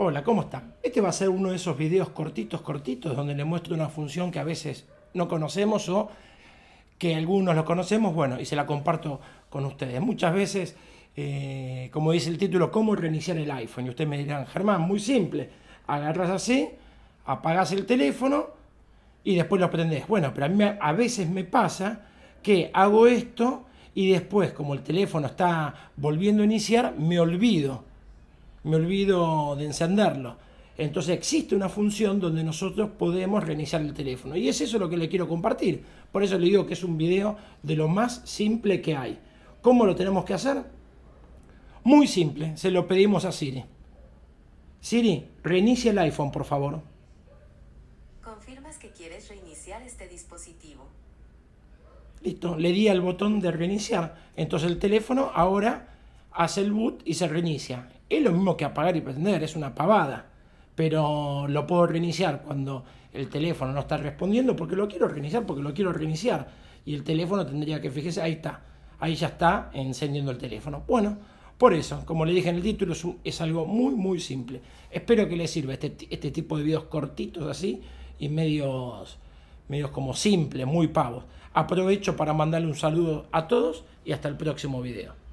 Hola, ¿cómo está Este va a ser uno de esos videos cortitos, cortitos, donde le muestro una función que a veces no conocemos o que algunos lo conocemos, bueno, y se la comparto con ustedes. Muchas veces, eh, como dice el título, ¿cómo reiniciar el iPhone? Y ustedes me dirán, Germán, muy simple, agarras así, apagas el teléfono y después lo aprendes Bueno, pero a mí a veces me pasa que hago esto y después, como el teléfono está volviendo a iniciar, me olvido me olvido de encenderlo. Entonces existe una función donde nosotros podemos reiniciar el teléfono. Y es eso lo que le quiero compartir. Por eso le digo que es un video de lo más simple que hay. ¿Cómo lo tenemos que hacer? Muy simple, se lo pedimos a Siri. Siri, reinicia el iPhone, por favor. ¿Confirmas que quieres reiniciar este dispositivo? Listo, le di al botón de reiniciar. Entonces el teléfono ahora hace el boot y se reinicia. Es lo mismo que apagar y prender, es una pavada. Pero lo puedo reiniciar cuando el teléfono no está respondiendo porque lo quiero reiniciar, porque lo quiero reiniciar. Y el teléfono tendría que fijarse, ahí está, ahí ya está encendiendo el teléfono. Bueno, por eso, como le dije en el título, es, algo muy, muy simple. Espero que les sirva este, este, tipo de videos cortitos así y medios, medios como simples, muy pavos. Aprovecho para mandarle un saludo a todos y hasta el próximo video.